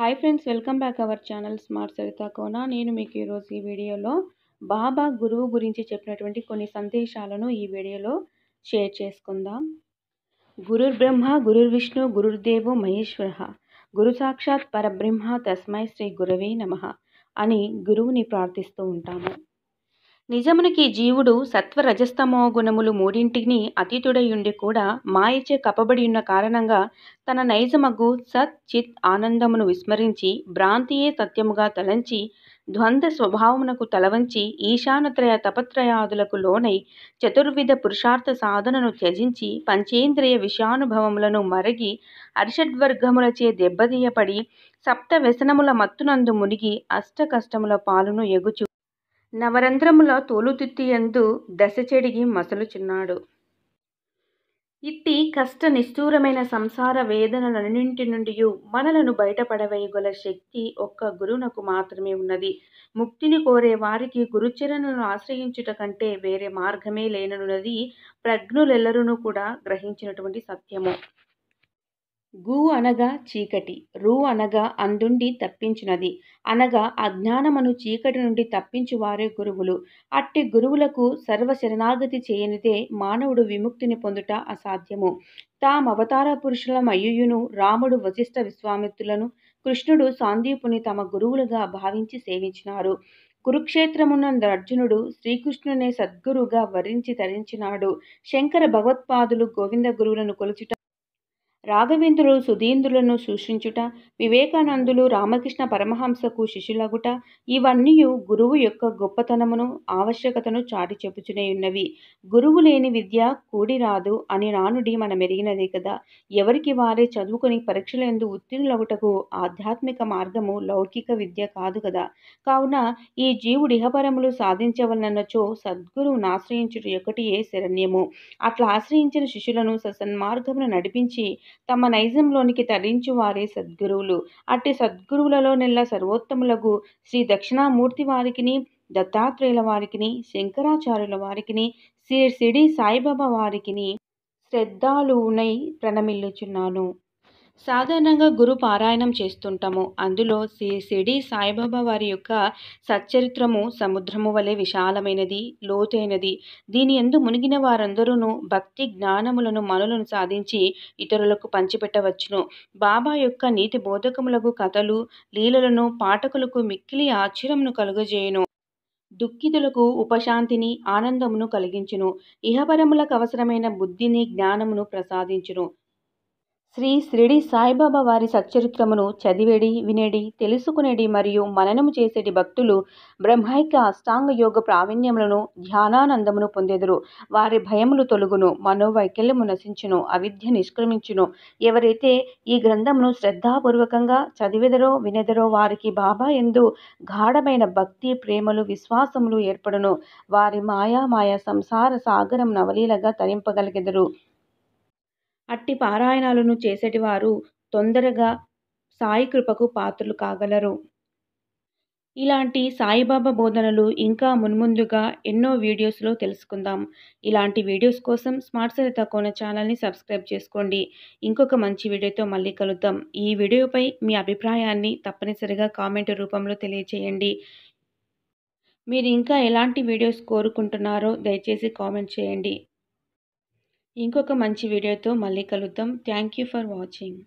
hi friends welcome back our channel smart Savitha కోన నేను మీకు ఈరోజు ఈ వీడియోలో బాబా గురువు గురించి చెప్పినటువంటి కొన్ని సందేశాలను ఈ వీడియోలో షేర్ చేసుకుందాం గురుర్ బ్రహ్మ గురుర్ విష్ణు గురుర్దేవు మహేశ్వర గురు సాక్షాత్ పరబ్రహ్మ తస్మై శ్రీ గురవే నమ అని గురువుని ప్రార్థిస్తూ ఉంటాము నిజమునికి జీవుడు సత్వరజస్తమో గుణములు మూడింటిని అతీతుడయ్యుండి కూడా మాయచే కప్పబడియున్న కారణంగా తన నైజమగ్గు సత్ చిత్ ఆనందమును విస్మరించి భ్రాంతియే సత్యముగా తలంచి ద్వంద్వ స్వభావమునకు తలవంచి ఈశానత్రయ తపత్రయాదులకు లోనై చతుర్విధ పురుషార్థ సాధనను త్యజించి పంచేంద్రియ విషయానుభవములను మరగి అర్షడ్వర్గములచే దెబ్బతీయపడి సప్త వ్యసనముల మత్తునందు మునిగి అష్ట కష్టముల పాలును ఎగుచు నవరంధ్రముల తోలుతిత్తియందు చెడిగి మసలుచున్నాడు ఇట్టి కష్ట నిష్ఠూరమైన సంసార వేదనలన్నింటి నుండి మనలను బయటపడవేయగల శక్తి ఒక్క గురువునకు మాత్రమే ఉన్నది ముక్తిని కోరే వారికి గురుచరణను ఆశ్రయించుట కంటే వేరే మార్గమే లేననున్నది ప్రజ్ఞులెల్లరూ కూడా గ్రహించినటువంటి సత్యము గు అనగా చీకటి రు అనగా అందుండి తప్పించినది అనగా అజ్ఞానమును చీకటి నుండి తప్పించువారే గురువులు అట్టి గురువులకు సర్వ శరణాగతి చేయనిదే మానవుడు విముక్తిని పొందుట అసాధ్యము అవతార పురుషుల మయుయును రాముడు వశిష్ఠ విశ్వామిత్రులను కృష్ణుడు సాందీపుని తమ గురువులుగా భావించి సేవించినారు కురుక్షేత్రమునందు అర్జునుడు శ్రీకృష్ణునే సద్గురుగా వరించి తరించినాడు శంకర భగవత్పాదులు గోవింద గురువులను కొలుచుట రాఘవేంద్రులు సుధీంద్రులను సూచించుట వివేకానందులు రామకృష్ణ పరమహంసకు శిష్యులగుట ఇవన్నీ గురువు యొక్క గొప్పతనమును ఆవశ్యకతను చాటి చెప్పుచునే ఉన్నవి గురువు లేని విద్య కూడి రాదు అని నానుడి మన మెరిగినదే కదా ఎవరికి వారే చదువుకుని పరీక్షలందు ఉత్తీర్ణులగుటకు ఆధ్యాత్మిక మార్గము లౌకిక విద్య కాదు కదా కావున ఈ జీవుడి ఇహపరములు సాధించవలనన్నచో సద్గురువును ఆశ్రయించుట ఒకటియే శరణ్యము అట్లా ఆశ్రయించిన శిష్యులను ససన్మార్గమును నడిపించి తమ నైజంలోనికి తరించి వారే సద్గురువులు అట్టి సద్గురువులలో నెల సర్వోత్తములకు శ్రీ దక్షిణామూర్తి వారికిని దత్తాత్రేయుల వారికిని శంకరాచార్యుల వారికిని శ్రీ షిడి సాయిబాబా వారికిని శ్రద్ధాలువునై ప్రణమిల్లుచున్నాను సాధారణంగా గురు పారాయణం చేస్తుంటాము అందులో శ్రీ సిడి సాయిబాబా వారి యొక్క సచ్చరిత్రము సముద్రము వలె విశాలమైనది లోతైనది దీని ఎందు మునిగిన వారందరూ భక్తి జ్ఞానములను మనులను సాధించి ఇతరులకు పంచిపెట్టవచ్చును బాబా యొక్క నీతి బోధకములకు కథలు లీలలను పాఠకులకు మిక్కిలి ఆశ్చర్యమును కలుగజేయును దుఃఖితులకు ఉపశాంతిని ఆనందమును కలిగించును ఇహపరములకు అవసరమైన బుద్ధిని జ్ఞానమును ప్రసాదించును శ్రీ శ్రీడి సాయిబాబా వారి సచ్చరిత్రమును చదివేడి వినేడి తెలుసుకునేడి మరియు మననము చేసేటి భక్తులు బ్రహ్మైక అష్టాంగ యోగ ప్రావీణ్యములను ధ్యానానందమును పొందెదరు వారి భయములు తొలుగును మనోవైకల్యము నశించును అవిద్య నిష్క్రమించును ఎవరైతే ఈ గ్రంథమును శ్రద్ధాపూర్వకంగా చదివెదరో వినెదరో వారికి బాబా ఎందు గాఢమైన భక్తి ప్రేమలు విశ్వాసములు ఏర్పడును వారి మాయా మాయా సంసార సాగరం నవలీలగా తరింపగలిగెదరు అట్టి పారాయణాలను చేసేటివారు తొందరగా సాయి కృపకు పాత్రలు కాగలరు ఇలాంటి సాయిబాబా బోధనలు ఇంకా మున్ముందుగా ఎన్నో వీడియోస్లో తెలుసుకుందాం ఇలాంటి వీడియోస్ కోసం స్మార్ట్ సరిత కోన ఛానల్ని సబ్స్క్రైబ్ చేసుకోండి ఇంకొక మంచి వీడియోతో మళ్ళీ కలుద్దాం ఈ వీడియోపై మీ అభిప్రాయాన్ని తప్పనిసరిగా కామెంట్ రూపంలో తెలియచేయండి మీరు ఇంకా ఎలాంటి వీడియోస్ కోరుకుంటున్నారో దయచేసి కామెంట్ చేయండి ఇంకొక మంచి వీడియోతో మళ్ళీ కలుద్దాం థ్యాంక్ యూ ఫర్ వాచింగ్